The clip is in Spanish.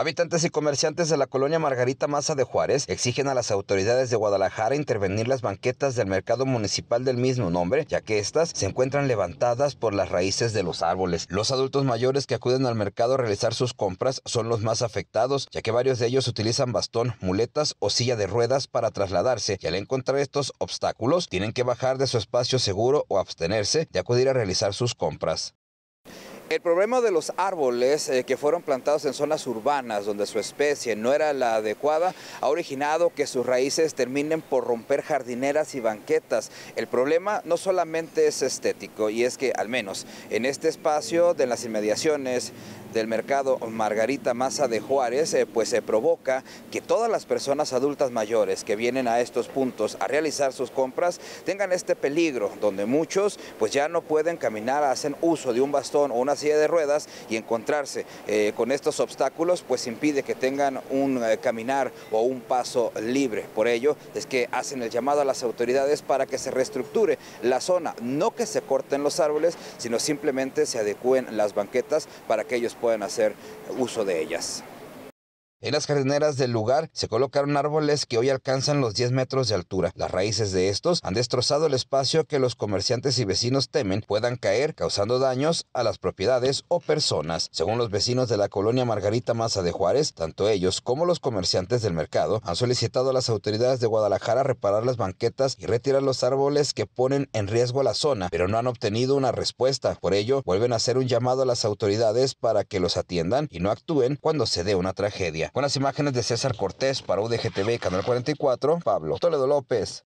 Habitantes y comerciantes de la colonia Margarita Maza de Juárez exigen a las autoridades de Guadalajara intervenir las banquetas del mercado municipal del mismo nombre, ya que éstas se encuentran levantadas por las raíces de los árboles. Los adultos mayores que acuden al mercado a realizar sus compras son los más afectados, ya que varios de ellos utilizan bastón, muletas o silla de ruedas para trasladarse y al encontrar estos obstáculos tienen que bajar de su espacio seguro o abstenerse de acudir a realizar sus compras. El problema de los árboles eh, que fueron plantados en zonas urbanas donde su especie no era la adecuada ha originado que sus raíces terminen por romper jardineras y banquetas. El problema no solamente es estético y es que al menos en este espacio de las inmediaciones del mercado Margarita Maza de Juárez, eh, pues se provoca que todas las personas adultas mayores que vienen a estos puntos a realizar sus compras tengan este peligro, donde muchos pues ya no pueden caminar, hacen uso de un bastón o unas silla de ruedas y encontrarse eh, con estos obstáculos pues impide que tengan un eh, caminar o un paso libre. Por ello es que hacen el llamado a las autoridades para que se reestructure la zona, no que se corten los árboles, sino simplemente se adecúen las banquetas para que ellos puedan hacer uso de ellas. En las jardineras del lugar se colocaron árboles que hoy alcanzan los 10 metros de altura. Las raíces de estos han destrozado el espacio que los comerciantes y vecinos temen puedan caer, causando daños a las propiedades o personas. Según los vecinos de la colonia Margarita Maza de Juárez, tanto ellos como los comerciantes del mercado han solicitado a las autoridades de Guadalajara reparar las banquetas y retirar los árboles que ponen en riesgo la zona, pero no han obtenido una respuesta. Por ello, vuelven a hacer un llamado a las autoridades para que los atiendan y no actúen cuando se dé una tragedia. Con las imágenes de César Cortés para UDGTV, Canal 44, Pablo Toledo López.